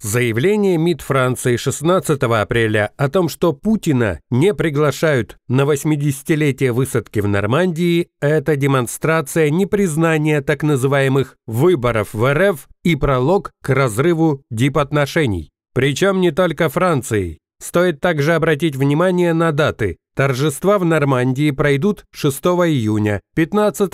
Заявление МИД Франции 16 апреля о том, что Путина не приглашают на 80-летие высадки в Нормандии, это демонстрация непризнания так называемых «выборов в РФ» и пролог к разрыву дипотношений. Причем не только Франции. Стоит также обратить внимание на даты. Торжества в Нормандии пройдут 6 июня, 15-16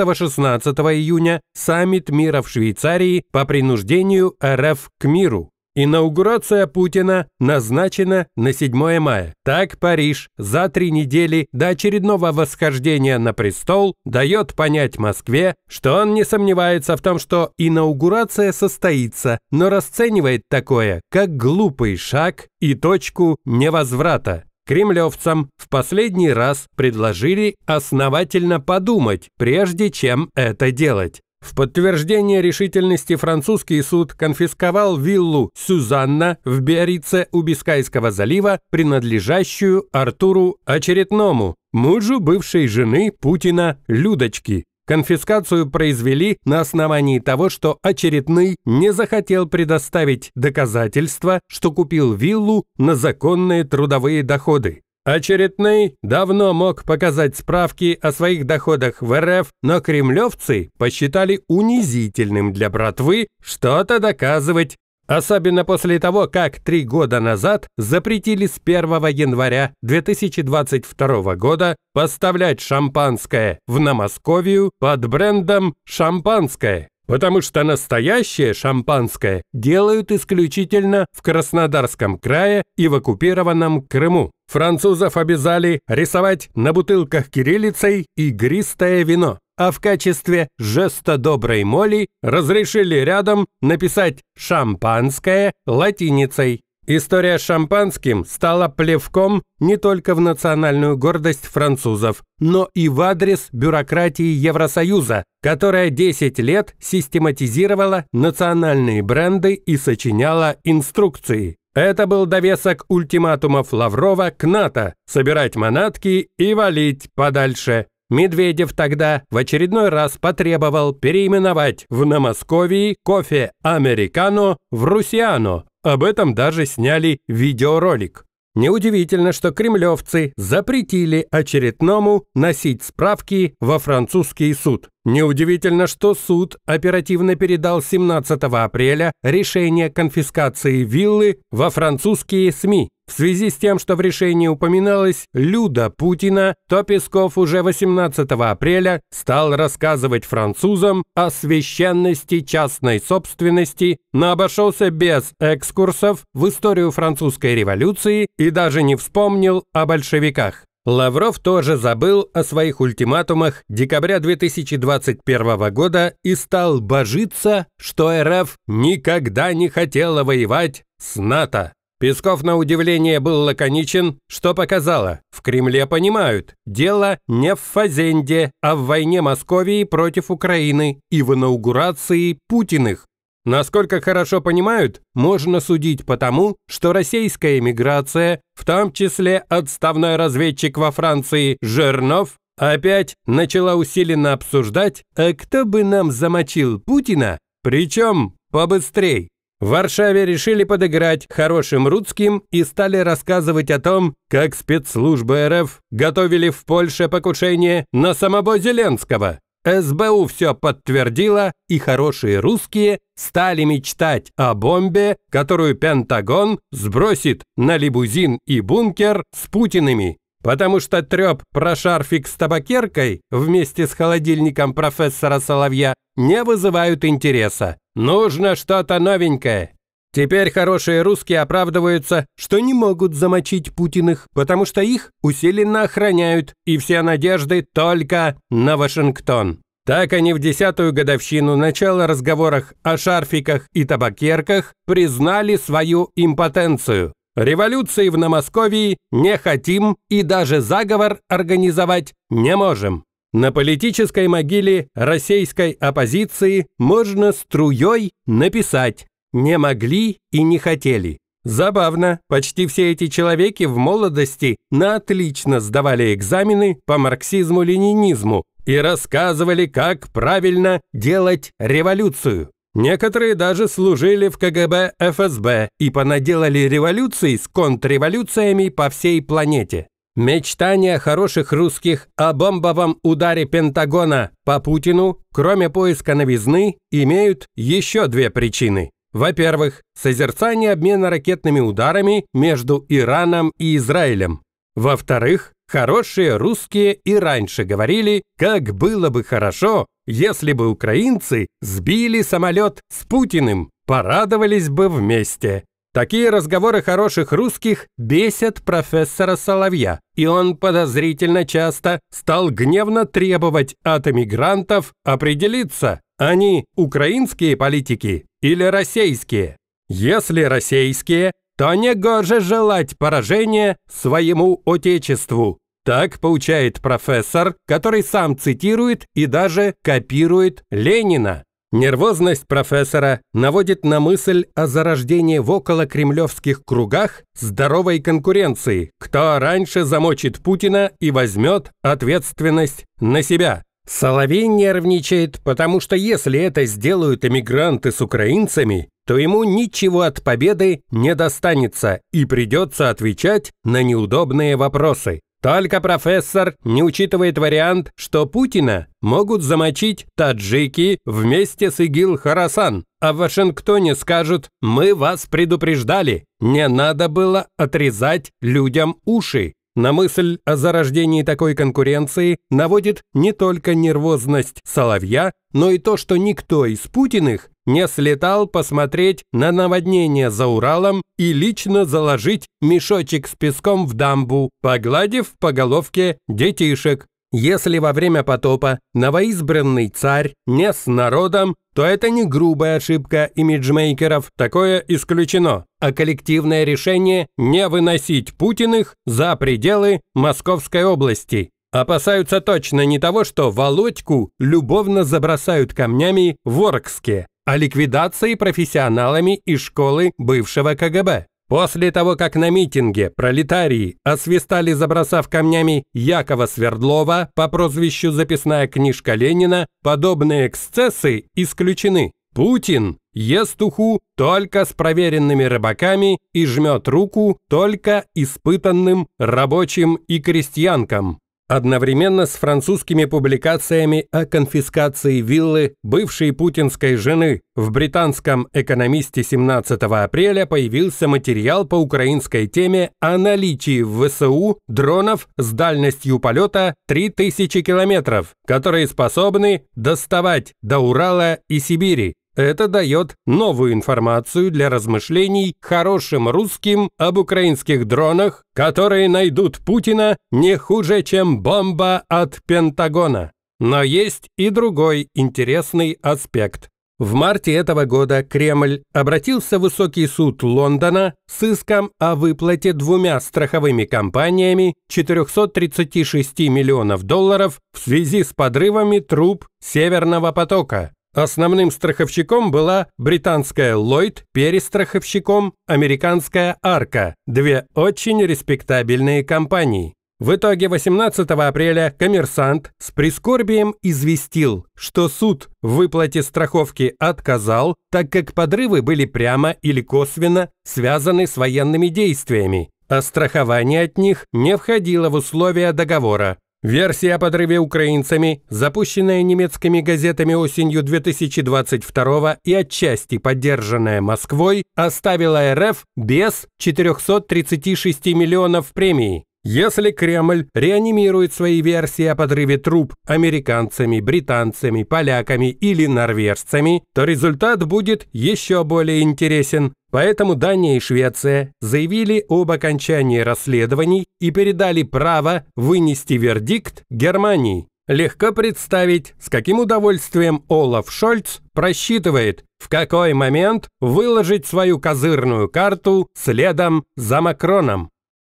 июня саммит мира в Швейцарии по принуждению РФ к миру. Инаугурация Путина назначена на 7 мая. Так Париж за три недели до очередного восхождения на престол дает понять Москве, что он не сомневается в том, что инаугурация состоится, но расценивает такое как глупый шаг и точку невозврата. Кремлевцам в последний раз предложили основательно подумать, прежде чем это делать. В подтверждение решительности французский суд конфисковал виллу Сюзанна в Биорице у Бискайского залива, принадлежащую Артуру очередному мужу бывшей жены Путина Людочки. Конфискацию произвели на основании того, что очередной не захотел предоставить доказательства, что купил виллу на законные трудовые доходы. Очередной давно мог показать справки о своих доходах в РФ, но кремлевцы посчитали унизительным для братвы что-то доказывать, особенно после того, как три года назад запретили с 1 января 2022 года поставлять шампанское в Намосковию под брендом «Шампанское» потому что настоящее шампанское делают исключительно в Краснодарском крае и в оккупированном Крыму. Французов обязали рисовать на бутылках кириллицей игристое вино, а в качестве жеста доброй моли разрешили рядом написать «шампанское» латиницей. История с шампанским стала плевком не только в национальную гордость французов, но и в адрес бюрократии Евросоюза, которая 10 лет систематизировала национальные бренды и сочиняла инструкции. Это был довесок ультиматумов Лаврова к НАТО – собирать манатки и валить подальше. Медведев тогда в очередной раз потребовал переименовать в Намосковии кофе «Американо» в «Русиано», об этом даже сняли видеоролик. Неудивительно, что кремлевцы запретили очередному носить справки во французский суд. Неудивительно, что суд оперативно передал 17 апреля решение конфискации виллы во французские СМИ. В связи с тем, что в решении упоминалось Люда Путина, то Песков уже 18 апреля стал рассказывать французам о священности частной собственности, но обошелся без экскурсов в историю французской революции и даже не вспомнил о большевиках. Лавров тоже забыл о своих ультиматумах декабря 2021 года и стал божиться, что РФ никогда не хотела воевать с НАТО. Песков на удивление был лаконичен, что показало, в Кремле понимают, дело не в Фазенде, а в войне Московии против Украины и в инаугурации Путиных. Насколько хорошо понимают, можно судить по тому, что российская эмиграция, в том числе отставной разведчик во Франции Жернов, опять начала усиленно обсуждать, а кто бы нам замочил Путина, причем побыстрей. В Варшаве решили подыграть хорошим русским и стали рассказывать о том, как спецслужбы РФ готовили в Польше покушение на самого Зеленского. СБУ все подтвердило, и хорошие русские стали мечтать о бомбе, которую Пентагон сбросит на лимузин и бункер с Путиными. Потому что трёп про шарфик с табакеркой вместе с холодильником профессора Соловья не вызывают интереса. Нужно что-то новенькое. Теперь хорошие русские оправдываются, что не могут замочить Путиных, потому что их усиленно охраняют, и все надежды только на Вашингтон. Так они в десятую годовщину начала разговорах о шарфиках и табакерках признали свою импотенцию. Революции в Намосковии не хотим и даже заговор организовать не можем. На политической могиле российской оппозиции можно струей написать не могли и не хотели. Забавно, почти все эти человеки в молодости на отлично сдавали экзамены по марксизму-ленинизму и рассказывали, как правильно делать революцию. Некоторые даже служили в КГБ ФСБ и понаделали революции с контрреволюциями по всей планете. Мечтания хороших русских о бомбовом ударе Пентагона по Путину, кроме поиска новизны, имеют еще две причины. Во-первых, созерцание обмена ракетными ударами между Ираном и Израилем. Во-вторых, хорошие русские и раньше говорили, как было бы хорошо, если бы украинцы сбили самолет с Путиным, порадовались бы вместе. Такие разговоры хороших русских бесят профессора Соловья, и он подозрительно часто стал гневно требовать от эмигрантов определиться, они а украинские политики или российские? Если российские, то негоже желать поражения своему отечеству. Так получает профессор, который сам цитирует и даже копирует Ленина. Нервозность профессора наводит на мысль о зарождении в околокремлевских кругах здоровой конкуренции, кто раньше замочит Путина и возьмет ответственность на себя. Соловей нервничает, потому что если это сделают эмигранты с украинцами, то ему ничего от победы не достанется и придется отвечать на неудобные вопросы. Только профессор не учитывает вариант, что Путина могут замочить таджики вместе с ИГИЛ Харасан, а в Вашингтоне скажут «Мы вас предупреждали, не надо было отрезать людям уши». На мысль о зарождении такой конкуренции наводит не только нервозность Соловья, но и то, что никто из Путиных не слетал посмотреть на наводнение за Уралом и лично заложить мешочек с песком в дамбу, погладив по головке детишек. Если во время потопа новоизбранный царь не с народом, то это не грубая ошибка имиджмейкеров, такое исключено, а коллективное решение не выносить Путиных за пределы Московской области. Опасаются точно не того, что Володьку любовно забросают камнями в Оркске, а ликвидации профессионалами из школы бывшего КГБ. После того, как на митинге пролетарии освистали, забросав камнями Якова Свердлова по прозвищу «Записная книжка Ленина», подобные эксцессы исключены. Путин ест уху только с проверенными рыбаками и жмет руку только испытанным рабочим и крестьянкам. Одновременно с французскими публикациями о конфискации виллы бывшей путинской жены в британском «Экономисте» 17 апреля появился материал по украинской теме о наличии в ВСУ дронов с дальностью полета 3000 километров, которые способны доставать до Урала и Сибири. Это дает новую информацию для размышлений хорошим русским об украинских дронах, которые найдут Путина не хуже, чем бомба от Пентагона. Но есть и другой интересный аспект. В марте этого года Кремль обратился в высокий суд Лондона с иском о выплате двумя страховыми компаниями 436 миллионов долларов в связи с подрывами труб Северного потока. Основным страховщиком была британская Lloyd, перестраховщиком американская Арка, две очень респектабельные компании. В итоге 18 апреля коммерсант с прискорбием известил, что суд в выплате страховки отказал, так как подрывы были прямо или косвенно связаны с военными действиями, а страхование от них не входило в условия договора. Версия о подрыве украинцами, запущенная немецкими газетами осенью 2022 и отчасти поддержанная Москвой, оставила РФ без 436 миллионов премии. Если Кремль реанимирует свои версии о подрыве труб американцами, британцами, поляками или норвежцами, то результат будет еще более интересен. Поэтому Дания и Швеция заявили об окончании расследований и передали право вынести вердикт Германии. Легко представить, с каким удовольствием Олаф Шольц просчитывает, в какой момент выложить свою козырную карту следом за Макроном.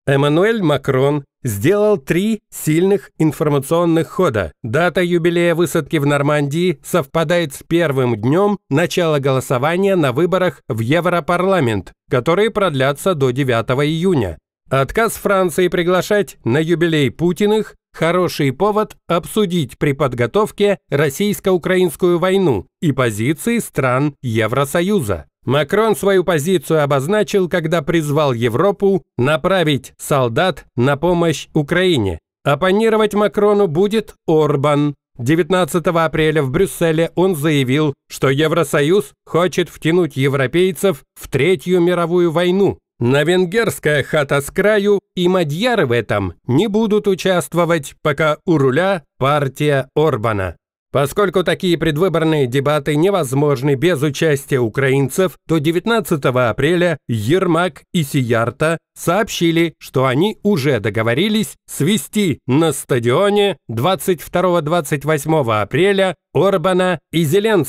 Эммануэль Макрон сделал три сильных информационных хода. Дата юбилея высадки в Нормандии совпадает с первым днем начала голосования на выборах в Европарламент, которые продлятся до 9 июня. Отказ Франции приглашать на юбилей Путиных – хороший повод обсудить при подготовке российско-украинскую войну и позиции стран Евросоюза. Макрон свою позицию обозначил, когда призвал Европу направить солдат на помощь Украине. Оппонировать Макрону будет Орбан. 19 апреля в Брюсселе он заявил, что Евросоюз хочет втянуть европейцев в Третью мировую войну. На венгерская хата с краю и мадьяры в этом не будут участвовать, пока у руля партия Орбана. Поскольку такие предвыборные дебаты невозможны без участия украинцев, то 19 апреля Ермак и Сиярта сообщили, что они уже договорились свести на стадионе 22-28 апреля Орбана и Зеленского.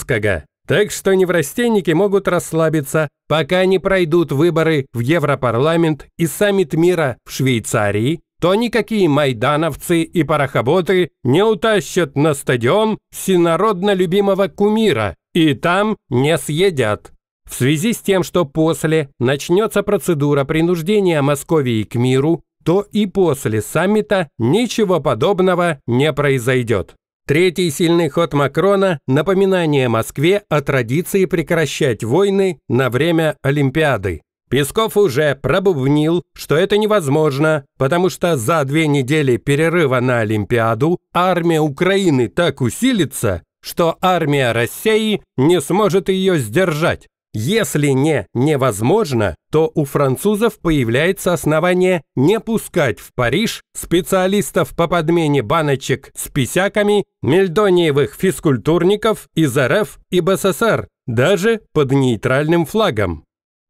Так что неврастенники могут расслабиться, пока не пройдут выборы в Европарламент и саммит мира в Швейцарии, то никакие майдановцы и парохоботы не утащат на стадион всенародно любимого кумира и там не съедят. В связи с тем, что после начнется процедура принуждения Московии к миру, то и после саммита ничего подобного не произойдет. Третий сильный ход Макрона – напоминание Москве о традиции прекращать войны на время Олимпиады. Песков уже пробубнил, что это невозможно, потому что за две недели перерыва на Олимпиаду армия Украины так усилится, что армия России не сможет ее сдержать. Если не невозможно, то у французов появляется основание не пускать в Париж специалистов по подмене баночек с писяками, мельдониевых физкультурников из РФ и БССР, даже под нейтральным флагом.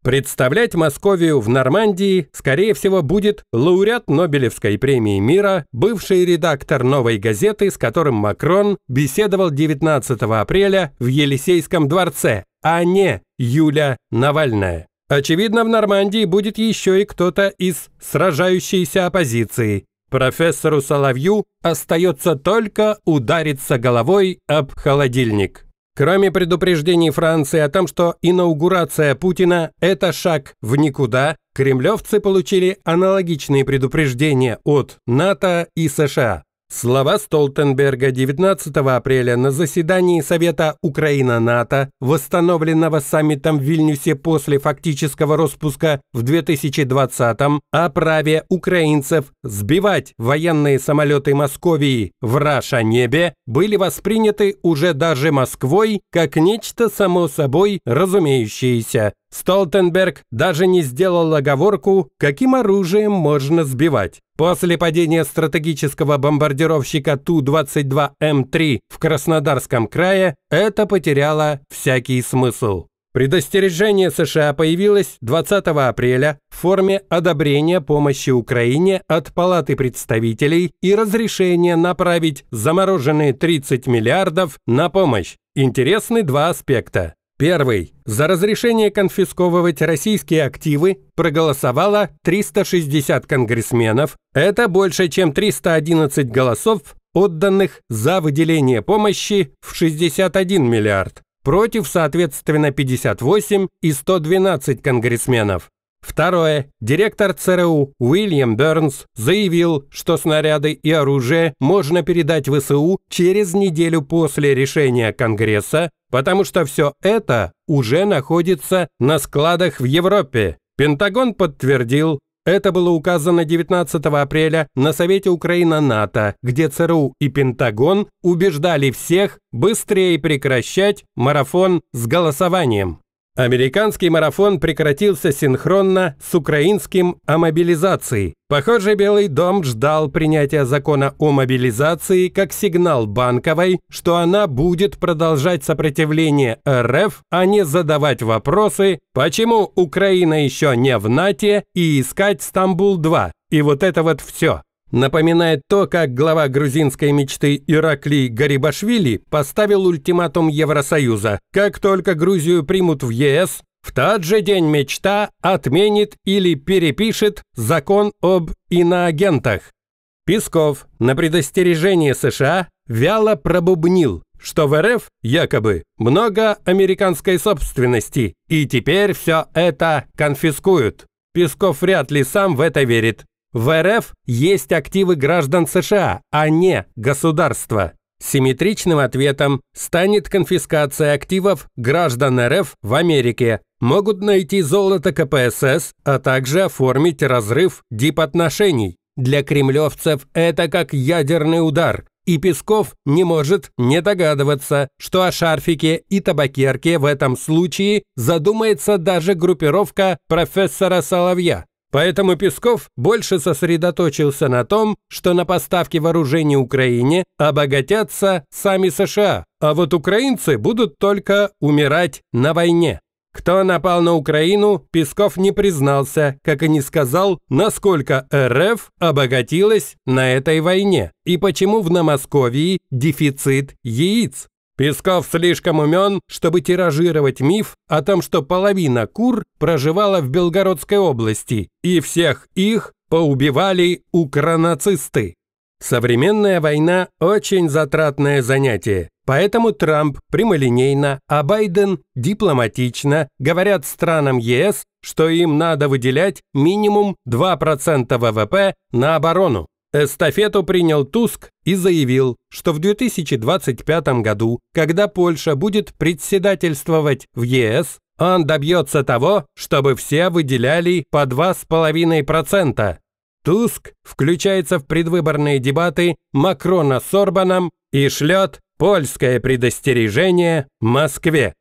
Представлять Московию в Нормандии, скорее всего, будет лауреат Нобелевской премии мира, бывший редактор «Новой газеты», с которым Макрон беседовал 19 апреля в Елисейском дворце, а не Юля Навальная. Очевидно, в Нормандии будет еще и кто-то из сражающейся оппозиции. Профессору Соловью остается только удариться головой об холодильник. Кроме предупреждений Франции о том, что инаугурация Путина – это шаг в никуда, кремлевцы получили аналогичные предупреждения от НАТО и США. Слова Столтенберга 19 апреля на заседании Совета Украина-НАТО, восстановленного саммитом в Вильнюсе после фактического распуска в 2020-м, о праве украинцев сбивать военные самолеты Московии в Раша-небе, были восприняты уже даже Москвой как нечто само собой разумеющееся. Столтенберг даже не сделал оговорку, каким оружием можно сбивать. После падения стратегического бомбардировщика Ту-22М3 в Краснодарском крае это потеряло всякий смысл. Предостережение США появилось 20 апреля в форме одобрения помощи Украине от Палаты представителей и разрешения направить замороженные 30 миллиардов на помощь. Интересны два аспекта. Первый. За разрешение конфисковывать российские активы проголосовало 360 конгрессменов. Это больше, чем 311 голосов, отданных за выделение помощи в 61 миллиард. Против, соответственно, 58 и 112 конгрессменов. Второе. Директор ЦРУ Уильям Бернс заявил, что снаряды и оружие можно передать ВСУ через неделю после решения Конгресса, потому что все это уже находится на складах в Европе. Пентагон подтвердил, это было указано 19 апреля на Совете Украина-НАТО, где ЦРУ и Пентагон убеждали всех быстрее прекращать марафон с голосованием. Американский марафон прекратился синхронно с украинским о мобилизации. Похоже, Белый дом ждал принятия закона о мобилизации как сигнал Банковой, что она будет продолжать сопротивление РФ, а не задавать вопросы, почему Украина еще не в НАТО и искать Стамбул-2. И вот это вот все напоминает то, как глава грузинской мечты Ираклий Гарибашвили поставил ультиматум Евросоюза. Как только Грузию примут в ЕС, в тот же день мечта отменит или перепишет закон об иноагентах. Песков на предостережение США вяло пробубнил, что в РФ якобы много американской собственности, и теперь все это конфискуют. Песков вряд ли сам в это верит, в РФ есть активы граждан США, а не государства. Симметричным ответом станет конфискация активов граждан РФ в Америке. Могут найти золото КПСС, а также оформить разрыв дипотношений. Для кремлевцев это как ядерный удар. И Песков не может не догадываться, что о шарфике и табакерке в этом случае задумается даже группировка профессора Соловья. Поэтому Песков больше сосредоточился на том, что на поставке вооружений Украине обогатятся сами США, а вот украинцы будут только умирать на войне. Кто напал на Украину, Песков не признался, как и не сказал, насколько РФ обогатилась на этой войне и почему в Намосковии дефицит яиц. Песков слишком умен, чтобы тиражировать миф о том, что половина кур проживала в Белгородской области, и всех их поубивали укронацисты. Современная война – очень затратное занятие, поэтому Трамп прямолинейно, а Байден дипломатично говорят странам ЕС, что им надо выделять минимум 2% ВВП на оборону. Эстафету принял Туск и заявил, что в 2025 году, когда Польша будет председательствовать в ЕС, он добьется того, чтобы все выделяли по 2,5%. Туск включается в предвыборные дебаты Макрона с Орбаном и шлет польское предостережение Москве.